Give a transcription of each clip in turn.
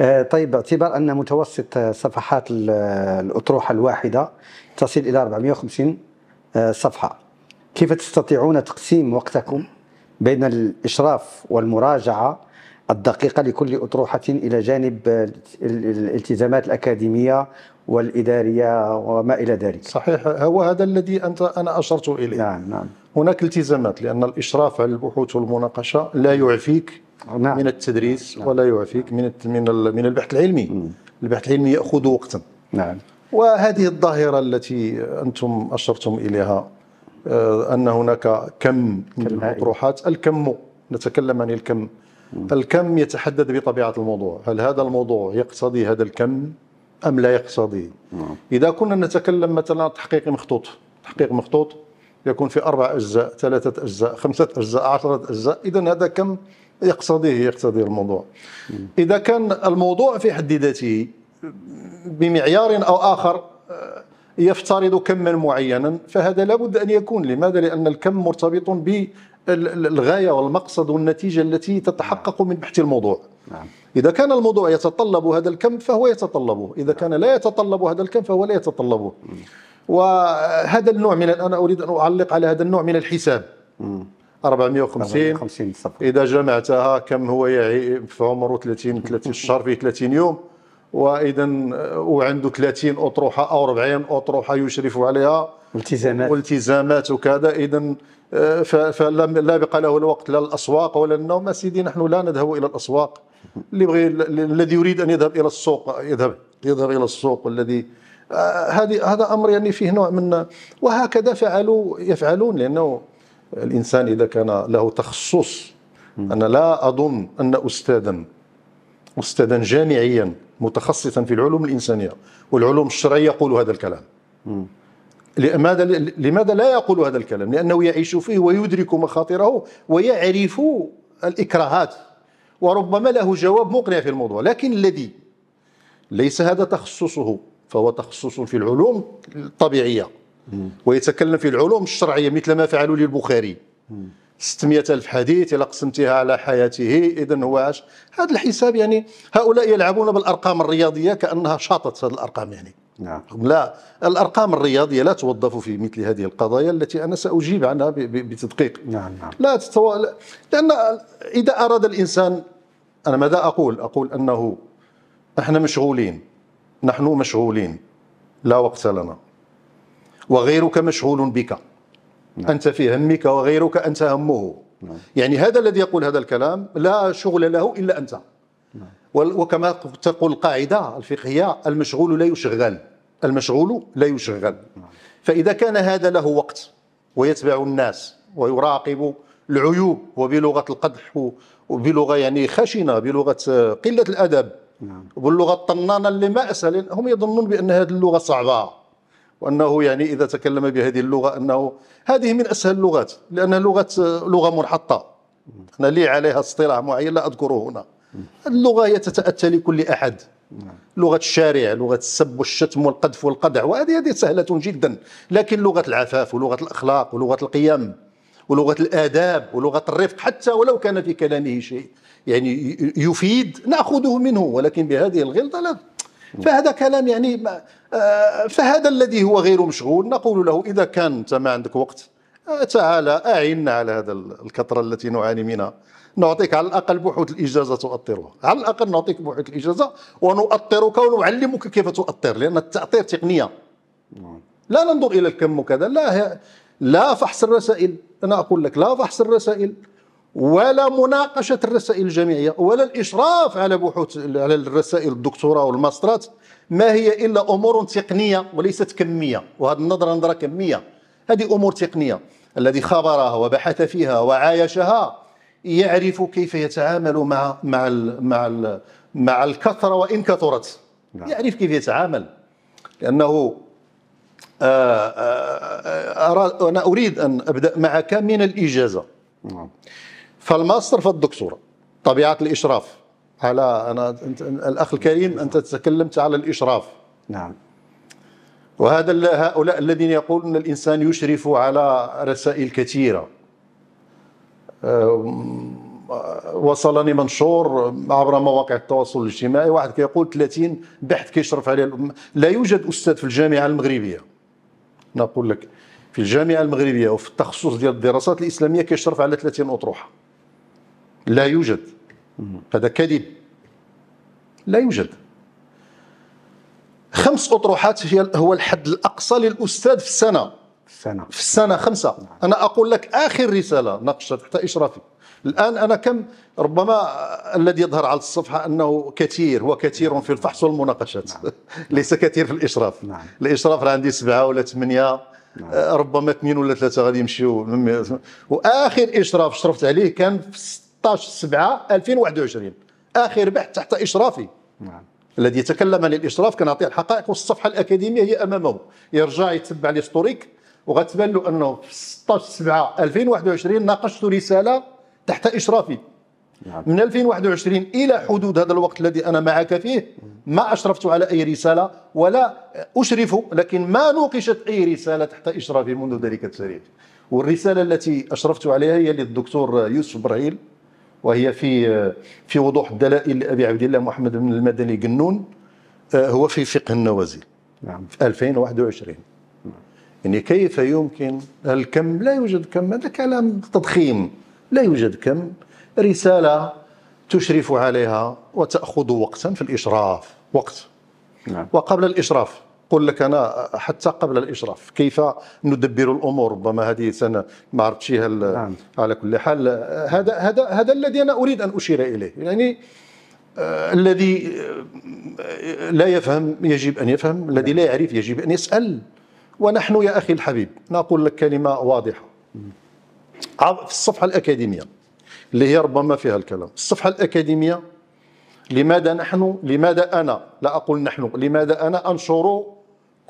آه، طيب باعتبار أن متوسط آه، صفحات آه، الأطروحة الواحدة تصل إلى 450 صفحة كيف تستطيعون تقسيم وقتكم بين الإشراف والمراجعة الدقيقة لكل أطروحة إلى جانب الالتزامات الأكاديمية والإدارية وما إلى ذلك صحيح هو هذا الذي أنت أنا أشرت إليه نعم نعم هناك التزامات لأن الإشراف على البحوث والمناقشة لا يعفيك نعم. من التدريس نعم. ولا يعفيك من من من البحث العلمي م. البحث العلمي ياخذ وقتا نعم وهذه الظاهره التي انتم اشرتم اليها آه، ان هناك كم من المطروحات الكم نتكلم عن الكم الكم يتحدد بطبيعه الموضوع هل هذا الموضوع يقتضي هذا الكم ام لا يقتضي اذا كنا نتكلم مثلا تحقيق مخطوط تحقيق مخطوط يكون في اربع اجزاء ثلاثه اجزاء خمسه اجزاء عشره اجزاء اذا هذا كم يقتضيه يقتضي الموضوع اذا كان الموضوع في حد ذاته بمعيار او اخر آه، يفترض كما معينا فهذا لابد ان يكون لماذا لان الكم مرتبط بالغايه والمقصد والنتيجه التي تتحقق من بحث الموضوع نعم. اذا كان الموضوع يتطلب هذا الكم فهو يتطلبه اذا كان لا يتطلب هذا الكم فهو لا يتطلبه وهذا النوع من انا اريد ان اعلق على هذا النوع من الحساب 450 450 اذا جمعتها كم هو يعي في عمره 30 30 شهر فيه 30 يوم واذا وعنده 30 اطروحه او 40 اطروحه يشرف عليها والتزامات والتزامات وكذا اذا فلا بقى له الوقت لا الاسواق ولا النوم سيدي نحن لا نذهب الى الاسواق اللي يبغي الذي يريد ان يذهب الى السوق يذهب يذهب الى السوق الذي آه، هذه هذا امر يعني فيه نوع من وهكذا فعلوا يفعلون لانه الانسان اذا كان له تخصص انا لا اظن ان استاذا استاذا جامعيا متخصصا في العلوم الانسانيه والعلوم الشرعيه يقول هذا الكلام لماذا لماذا لا يقول هذا الكلام؟ لانه يعيش فيه ويدرك مخاطره ويعرف الاكراهات وربما له جواب مقنع في الموضوع لكن الذي ليس هذا تخصصه فهو تخصص في العلوم الطبيعيه ويتكلم في العلوم الشرعيه مثل ما فعلوا لي البخاري 600 ألف حديث إلى قسمتها على حياته إذا هو عاش هذا الحساب يعني هؤلاء يلعبون بالأرقام الرياضية كأنها شاطت هذه الأرقام يعني نعم. لا الأرقام الرياضية لا توظف في مثل هذه القضايا التي أنا سأجيب عنها بتدقيق نعم نعم. لا تتو... لأن إذا أراد الإنسان أنا ماذا أقول أقول أنه نحن مشغولين نحن مشغولين لا وقت لنا وغيرك مشغول بك نعم. أنت في همك وغيرك أنت همه نعم. يعني هذا الذي يقول هذا الكلام لا شغل له إلا أنت نعم. وكما تقول القاعدة الفقهية المشغول لا يشغل المشغول لا يشغل نعم. فإذا كان هذا له وقت ويتبع الناس ويراقب العيوب وبلغة القدح وبلغة يعني خشنة بلغة آه، قلة الأدب نعم. وباللغة الطنانة اللي ما أسهل هم يظنون بأن هذه اللغة صعبة وانه يعني اذا تكلم بهذه اللغه انه هذه من اسهل اللغات لانها لغه لغه منحطه احنا لي عليها اصطلاح معين لا اذكره هنا اللغه هي تتاتى لكل احد لغه الشارع لغه السب والشتم والقذف والقدع وهذه هذه سهله جدا لكن لغه العفاف ولغه الاخلاق ولغه القيم ولغه الاداب ولغه الرفق حتى ولو كان في كلامه شيء يعني يفيد ناخذه منه ولكن بهذه الغلطه لا فهذا كلام يعني آه، فهذا الذي هو غير مشغول نقول له إذا كان أنت ما عندك وقت آه، تعالى أعنا على هذا الكثرة التي نعاني منها نعطيك على الأقل بحوث الإجازة تؤطرها على الأقل نعطيك بحوث الإجازة ونؤطرك ونعلمك كيف تؤطر لأن التأطير تقنية نعم. لا ننظر إلى الكم وكذا لا لا فحص الرسائل أنا أقول لك لا فحص الرسائل ولا مناقشة الرسائل الجامعية ولا الإشراف على بحوث على الرسائل الدكتوراه والماسترات ما هي إلا أمور تقنية وليست كمية وهذه النظرة نظرة كمية هذه أمور تقنية الذي خبرها وبحث فيها وعايشها يعرف كيف يتعامل مع مع الـ مع الـ مع الكثرة وإن كثرت نعم. يعرف كيف يتعامل لأنه آآ آه، آه، آه، آآ أنا أريد أن أبدأ معك من الإجازة نعم فالماستر في الدكتوراه طبيعه الاشراف على انا انت الاخ الكريم انت تكلمت على الاشراف نعم وهذا هؤلاء الذين يقولون ان الانسان يشرف على رسائل كثيره وصلني منشور عبر مواقع التواصل الاجتماعي واحد كيقول 30 بحث كيشرف عليه لا يوجد استاذ في الجامعه المغربيه نقول لك في الجامعه المغربيه وفي التخصص ديال الدراسات الاسلاميه كيشرف على 30 اطروحه لا يوجد هذا كذب لا يوجد خمس أطروحات هي هو الحد الأقصى للأستاذ في السنة في السنة في السنة خمسة نعم. أنا أقول لك آخر رسالة ناقشتها تحت إشرافي الآن أنا كم ربما الذي يظهر على الصفحة أنه كثير هو كثير في الفحص والمناقشات نعم. ليس كثير في الإشراف نعم. الإشراف عندي سبعة ولا ثمانية نعم. آه، ربما اثنين ولا ثلاثة غادي يمشيو وآخر إشراف شرفت عليه كان في 16 7 2021 اخر بحث تحت اشرافي نعم الذي يتكلم عن الاشراف كنعطيه الحقائق والصفحه الاكاديميه هي امامه يرجع يتبع الهيستوريك وغتبان له انه في 16 7 2021 ناقشت رساله تحت اشرافي نعم. من 2021 الى حدود هذا الوقت الذي انا معك فيه ما اشرفت على اي رساله ولا اشرف لكن ما نوقشت اي رساله تحت اشرافي منذ ذلك التاريخ والرساله التي اشرفت عليها هي للدكتور يوسف برهيل وهي في في وضوح الدلائل لابي عبد الله محمد بن المدني قنون آه، هو في فقه النوازل نعم في 2021 نعم. يعني كيف يمكن الكم لا يوجد كم هذا كلام تضخيم لا يوجد كم رسالة تشرف عليها وتأخذ وقتا في الإشراف وقت نعم. وقبل الإشراف نقول لك انا حتى قبل الاشراف كيف ندبر الامور ربما هذه سنه ما هل نعم. على كل حال هذا هذا هذا الذي انا اريد ان اشير اليه يعني آه الذي آه، لا يفهم يجب ان يفهم نعم. الذي لا يعرف يجب ان يسال ونحن يا اخي الحبيب نقول لك كلمه واضحه في الصفحه الاكاديميه اللي هي ربما فيها الكلام الصفحه الاكاديميه لماذا نحن لماذا انا لا اقول نحن لماذا انا انشر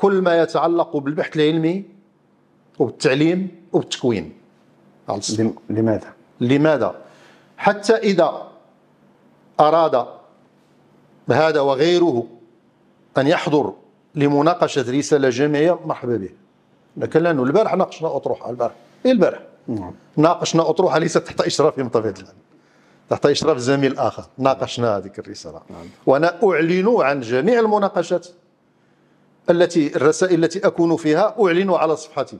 كل ما يتعلق بالبحث العلمي وبالتعليم وبالتكوين لماذا؟ لماذا؟ حتى إذا أراد هذا وغيره أن يحضر لمناقشة رسالة جامعية مرحبا به لكن لأنه البارح ناقشنا أطروحة البارح إيه البارح؟ نعم. ناقشنا أطروحة ليست تحت إشرافي بطبيعة الحال تحت إشراف زميل آخر ناقشنا هذه الرسالة نعم. وأنا أعلن عن جميع المناقشات التي الرسائل التي أكون فيها أعلن على صفحتي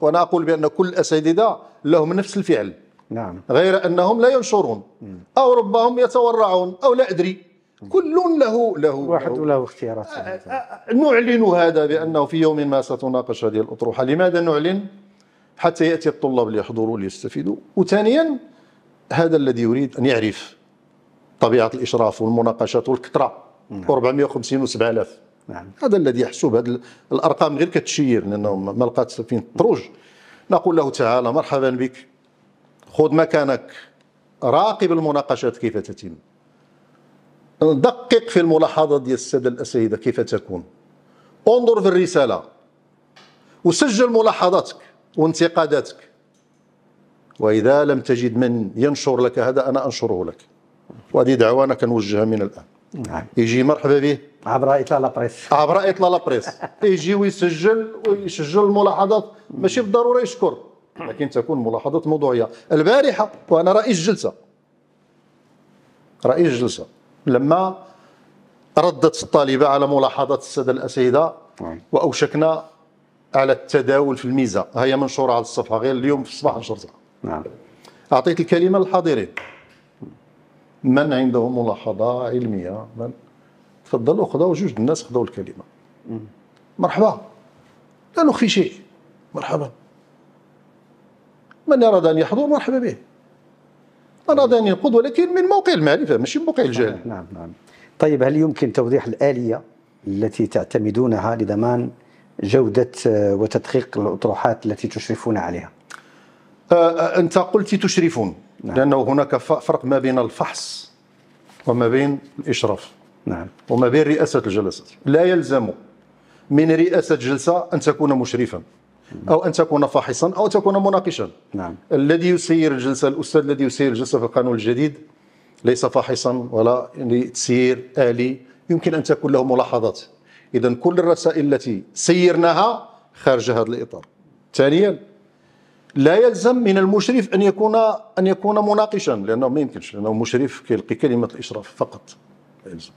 وأنا أقول بأن كل الأساتذة لهم نفس الفعل نعم. غير أنهم لا ينشرون أو ربهم يتورعون أو لا أدري كل له له واحد له اختيارات نعلن هذا بأنه في يوم ما ستناقش هذه الأطروحة لماذا نعلن حتى يأتي الطلاب ليحضروا ليستفيدوا وثانيا هذا الذي يريد أن يعرف طبيعة الإشراف والمناقشات والكثرة 450 نعم. و7000 نعم هذا الذي يحسب هذه الارقام غير كتشير لانه ما لقات فين تروج نقول له تعالى مرحبا بك خذ مكانك راقب المناقشات كيف تتم دقق في الملاحظه ديال الساده الاساتذه كيف تكون انظر في الرساله وسجل ملاحظاتك وانتقاداتك واذا لم تجد من ينشر لك هذا انا انشره لك وهذه دعوه انا كنوجهها من الان نعم يجي مرحبا به عبر لا بريس عبر لا بريس يجي ويسجل ويسجل الملاحظات ماشي بالضروره يشكر لكن تكون ملاحظات موضوعيه البارحه وانا رئيس جلسه رئيس جلسه لما ردت الطالبه على ملاحظات الساده الاسيده نعم. واوشكنا على التداول في الميزه هي منشوره على الصفحه غير اليوم في الصباح نشرتها نعم اعطيت الكلمه للحاضرين من عنده ملاحظه علميه من تفضلوا خذوا جوج الناس خذوا الكلمه مرحبا لا نخفي شيء مرحبا من اراد ان يحضر مرحبا به من اراد ان ينقض ولكن من موقع المعرفه ماشي من موقع الجهل نعم نعم طيب هل يمكن توضيح الاليه التي تعتمدونها لضمان جوده آه، وتدقيق الاطروحات التي تشرفون عليها؟ آه، آه، انت قلت تشرفون نعم. لأنه هناك فرق ما بين الفحص وما بين الإشراف نعم. وما بين رئاسة الجلسة لا يلزم من رئاسة جلسة أن تكون مشرفا أو أن تكون فاحصا أو تكون مناقشا نعم. الذي يسير الجلسة الأستاذ الذي يسير الجلسة في القانون الجديد ليس فاحصا ولا تسيير آلي يمكن أن تكون له ملاحظات إذا كل الرسائل التي سيرناها خارج هذا الإطار ثانيا لا يلزم من المشرف ان يكون ان يكون مناقشا لانه ما يمكنش لانه المشرف كيلقي كلمه الاشراف فقط لا يلزم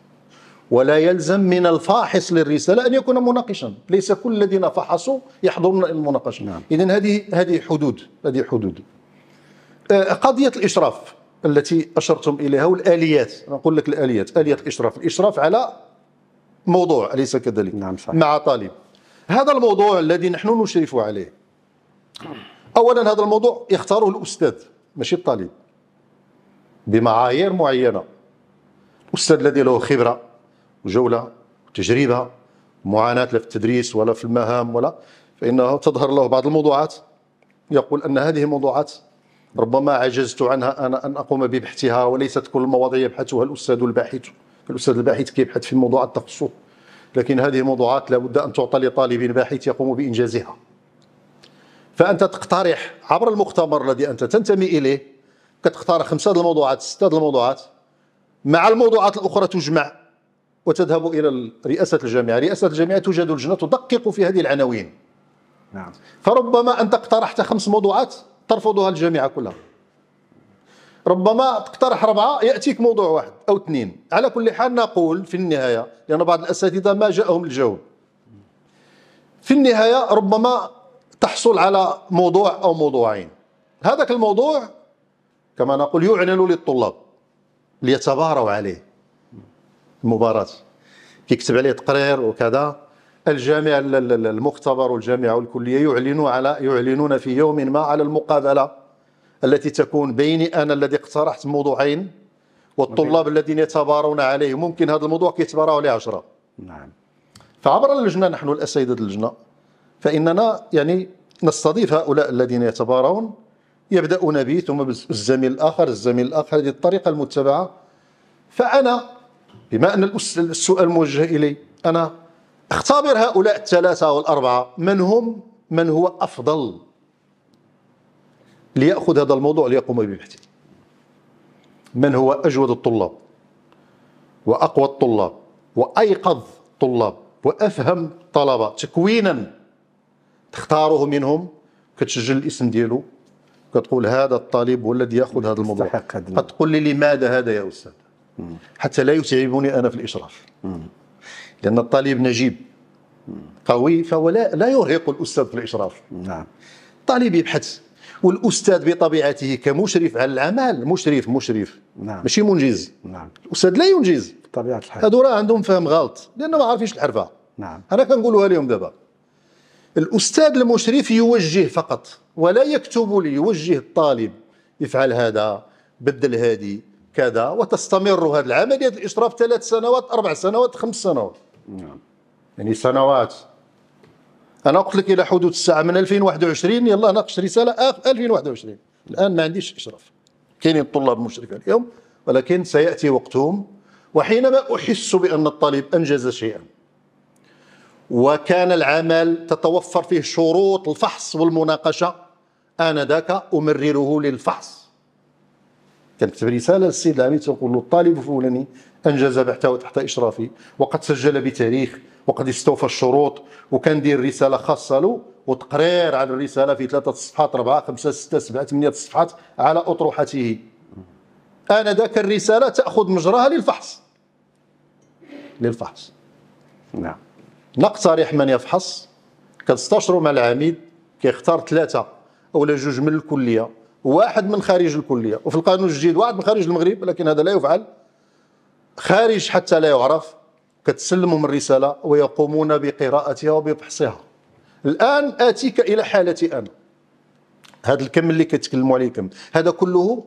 ولا يلزم من الفاحص للرساله ان يكون مناقشا ليس كل الذين فحصوا يحضرون المناقشه نعم. اذا هذه هذه حدود هذه حدود آه، قضيه الاشراف التي اشرتم اليها والاليات نقول لك الاليات اليه الاشراف الاشراف على موضوع اليس كذلك نعم صحيح. مع طالب هذا الموضوع الذي نحن نشرف عليه اولا هذا الموضوع يختاره الاستاذ ماشي الطالب بمعايير معينه الاستاذ الذي له خبره وجوله وتجربه معاناه لا في التدريس ولا في المهام ولا فانه تظهر له بعض الموضوعات يقول ان هذه الموضوعات ربما عجزت عنها انا ان اقوم ببحثها وليست كل المواضيع يبحثها الاستاذ الباحث الاستاذ الباحث كيبحث في موضوعات التخصص لكن هذه الموضوعات لابد ان تعطى لطالب باحث يقوم بانجازها فانت تقترح عبر المختبر الذي انت تنتمي اليه كتقترح خمسه الموضوعات سته الموضوعات مع الموضوعات الاخرى تجمع وتذهب الى رئاسه الجامعه، رئاسه الجامعه توجد لجنه تدقق في هذه العناوين. نعم. فربما انت اقترحت خمس موضوعات ترفضها الجامعه كلها. ربما تقترح اربعه ياتيك موضوع واحد او اثنين، على كل حال نقول في النهايه لان بعض الاساتذه ما جاءهم الجواب. في النهايه ربما تحصل على موضوع أو موضوعين هذاك الموضوع كما نقول يعلن للطلاب ليتباروا عليه المباراة كيكتب عليه تقرير وكذا الجامع المختبر والجامعة والكلية يعلنوا على يعلنون في يوم ما على المقابلة التي تكون بيني أنا الذي اقترحت موضوعين والطلاب الذين يتبارون عليه ممكن هذا الموضوع كيتباروا عليه عشرة نعم فعبر اللجنة نحن الأسيدة اللجنة فإننا يعني نستضيف هؤلاء الذين يتبارون يبدأون بي ثم بالزميل الآخر الزميل الآخر هذه الطريقة المتبعة فأنا بما أن السؤال موجه إلي أنا اختبر هؤلاء الثلاثة والأربعة من هم من هو أفضل ليأخذ هذا الموضوع ليقوم ببحثه من هو أجود الطلاب وأقوى الطلاب وأيقظ الطلاب وأفهم الطلبة تكوينا تختاروه منهم كتسجل الاسم ديالو كتقول هذا الطالب هو الذي ياخذ هذا الموضوع كتقول لي لماذا هذا يا استاذ مم. حتى لا يتعبني انا في الاشراف مم. لان الطالب نجيب قوي فهو لا, لا يرهق الاستاذ في الاشراف نعم الطالب يبحث والاستاذ بطبيعته كمشرف على العمل مشرف مشرف نعم. ماشي منجز نعم الاستاذ لا ينجز بطبيعه الحال هادو راه عندهم فهم غلط لانه ما عارفينش الحرفه نعم انا كنقولوها لهم دابا الأستاذ المشرف يوجه فقط ولا يكتب لي يوجه الطالب افعل هذا بدل هذه كذا وتستمر هذه العملية الإشراف ثلاث سنوات أربع سنوات خمس سنوات نعم يعني سنوات أنا قلت لك إلى حدود الساعة من 2021 يلا ناقش رسالة آخر 2021 الآن ما عنديش إشراف كاينين طلاب مشرف اليوم ولكن سيأتي وقتهم وحينما أحس بأن الطالب أنجز شيئا وكان العمل تتوفر فيه شروط الفحص والمناقشة آنذاك أمرره للفحص كنكتب رسالة للسيد العميد تقول له الطالب الفلاني أنجز بحثه تحت إشرافي وقد سجل بتاريخ وقد استوفى الشروط وكان دير رسالة خاصة له وتقرير على الرسالة في ثلاثة صفحات أربعة خمسة ستة سبعة ثمانية صفحات على أطروحته آنذاك الرسالة تأخذ مجراها للفحص للفحص نعم نقترح من يفحص كتستشروا مع العميد كيختار ثلاثه اولا جوج من الكليه واحد من خارج الكليه وفي القانون الجديد واحد من خارج المغرب لكن هذا لا يفعل خارج حتى لا يعرف كتسلمهم الرساله ويقومون بقراءتها وبفحصها الان اتيك الى حالتي انا هذا الكم اللي كيتكلموا عليه كم هذا كله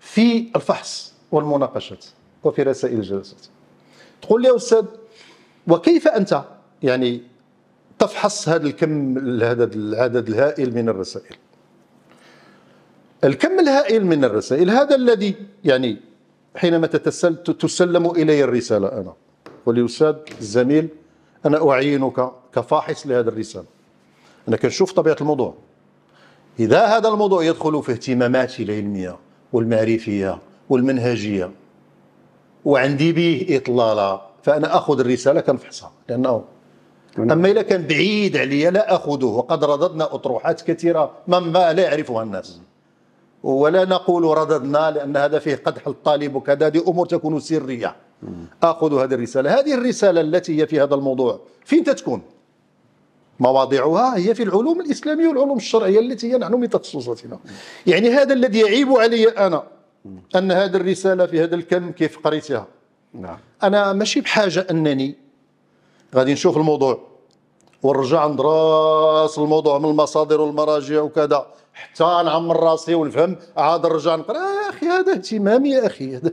في الفحص والمناقشات وفي رسائل الجلسات تقول لي يا استاذ وكيف انت يعني تفحص هذا الكم هذا العدد الهائل من الرسائل الكم الهائل من الرسائل هذا الذي يعني حينما تتسل تسلم الي الرساله انا وليساد الزميل انا اعينك كفاحص لهذا الرساله انا كنشوف طبيعه الموضوع اذا هذا الموضوع يدخل في اهتماماتي العلميه والمعرفيه والمنهجيه وعندي به اطلاله فانا اخذ الرساله كنفحصها لانه أما إذا كان بعيد عليا لا أخذه وقد رددنا أطروحات كثيرة مما لا يعرفها الناس ولا نقول رددنا لأن هذا فيه قدح الطالب وكذا هذه أمور تكون سرية أخذ هذه الرسالة هذه الرسالة التي هي في هذا الموضوع فين تتكون مواضعها هي في العلوم الإسلامية والعلوم الشرعية التي هي نحن من تخصصاتنا يعني هذا الذي يعيب علي أنا أن هذه الرسالة في هذا الكم كيف قريتها نعم. أنا ماشي بحاجة أنني غادي نشوف الموضوع ونرجع عند راس الموضوع من المصادر والمراجع وكذا حتى نعمر راسي ونفهم عاد نرجع نقرا يا اخي هذا اهتمامي يا اخي هذا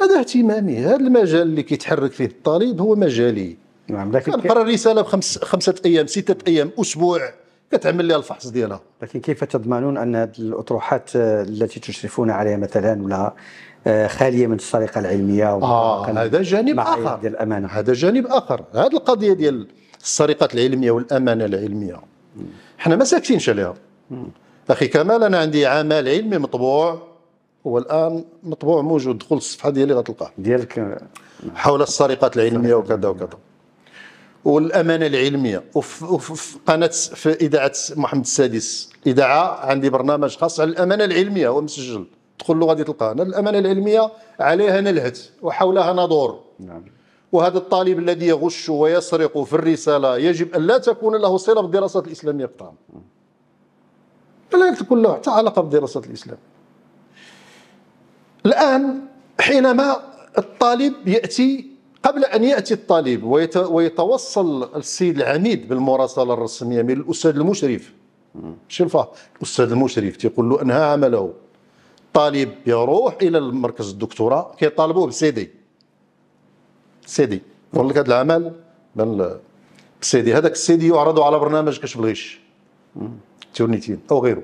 هذا اهتمامي هذا المجال اللي كيتحرك فيه الطالب هو مجالي نعم لكن كنقرا الرساله بخمس خمسه ايام سته ايام اسبوع كتعمل لها الفحص ديالها لكن كيف تضمنون ان الاطروحات آه، التي تشرفون عليها مثلا ولا آه، خاليه من السرقه العلميه اه هذا جانب اخر ديال الامانه هذا جانب اخر هذه القضيه ديال السرقات العلميه والامانه العلميه حنا ما ساكتينش عليها اخي كمال انا عندي عمل علمي مطبوع هو الان مطبوع موجود دخل الصفحه ديالي غتلقاه ديالك حول السرقات العلميه وكذا وكذا والامانه العلميه وفي قناه في اذاعه محمد السادس اذاعه عندي برنامج خاص على الامانه العلميه هو مسجل تدخل له غادي تلقاه الامانه العلميه عليها نلهت وحولها ندور نعم وهذا الطالب الذي يغش ويسرق في الرساله يجب ان لا تكون له صله بالدراسات الاسلاميه قطعا لا تكون له حتى علاقه بالدراسات الاسلاميه الان حينما الطالب ياتي قبل أن يأتي الطالب ويتوصل السيد العميد بالمراسلة الرسمية من الأستاذ المشرف ماشي الفاه الأستاذ المشرف تيقول له أنهى عمله الطالب يروح إلى مركز الدكتوراه كيطالبوه بسيدي سيدي يقول لك هذا العمل سيدي هذاك السيدي يعرض على برنامج كشف الغش تيونيتين أو غيره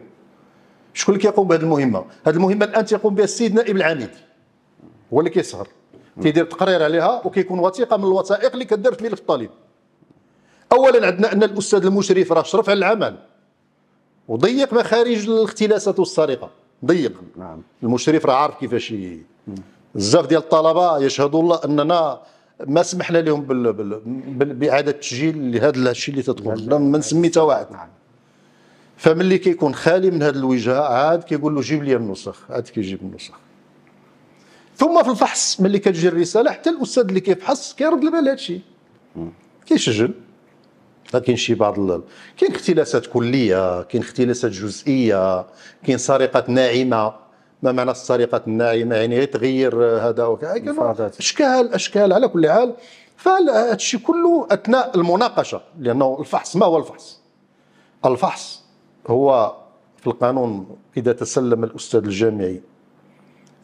شكون اللي كيقوم بهذه المهمة؟ هذه المهمة الآن تيقوم بها السيد نائب العميد هو اللي كيسهر تيدير تقرير عليها وكيكون وثيقه من الوثائق اللي كدار تميل في الطالب اولا عندنا ان الاستاذ المشرف راه شرف على العمل وضيق مخارج الاختلاسات والسرقه ضيق نعم المشرف راه عارف كيفاش بزاف ديال الطلبه يشهد الله اننا ما سمحنا لهم بال... بال... بال... باعاده التسجيل لهذا الشيء اللي تدخل ما نسمي حتى واحد نعم فملي كيكون خالي من هذه الوجهه عاد كيقول له جيب لي النسخ عاد كيجيب النسخ ثم في الفحص ملي كتجي الرساله حتى الاستاذ اللي كيفحص كيرد البال هذا الشيء كيسجل كاين شي بعض كاين اختلاسات كليه كاين اختلاسات جزئيه كاين سرقه ناعمه ما معنى السرقه الناعمه يعني غير تغير هذا وكذا اشكال اشكال على كل حال فهذا الشيء كله اثناء المناقشه لانه الفحص ما هو الفحص؟ الفحص هو في القانون اذا تسلم الاستاذ الجامعي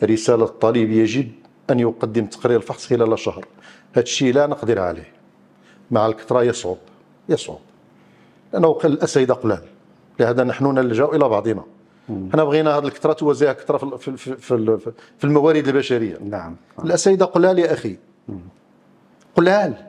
رسالة الطالب يجب أن يقدم تقرير الفحص خلال شهر هذا الشيء لا نقدر عليه مع الكثرة يصعب يصعب لأنه الأسئلة قلال لهذا نحن نلجأ إلى بعضنا حنا بغينا هاد الكثره توزيعها كثره في في في, في الموارد البشريه نعم الاسئله قلال يا اخي قلال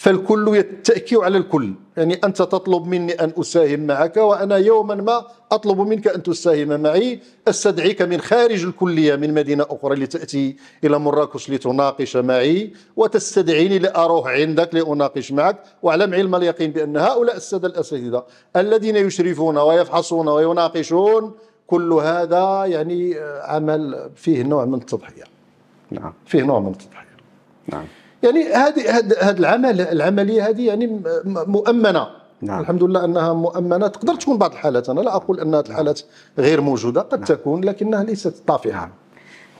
فالكل يتأكي على الكل يعني أنت تطلب مني أن أساهم معك وأنا يوما ما أطلب منك أن تساهم معي أستدعيك من خارج الكلية من مدينة أخرى لتأتي إلى مراكش لتناقش معي وتستدعيني لأروح عندك لأناقش معك واعلم علم اليقين بأن هؤلاء السادة الأساتذة الذين يشرفون ويفحصون ويناقشون كل هذا يعني آه، عمل فيه نوع من التضحية نعم فيه نوع من التضحية نعم يعني هذه هذه العمل العمليه هذه يعني مؤمنه نعم. الحمد لله انها مؤمنه تقدر تكون بعض الحالات انا لا اقول ان الحالات غير موجوده قد نعم. تكون لكنها ليست طافئه نعم.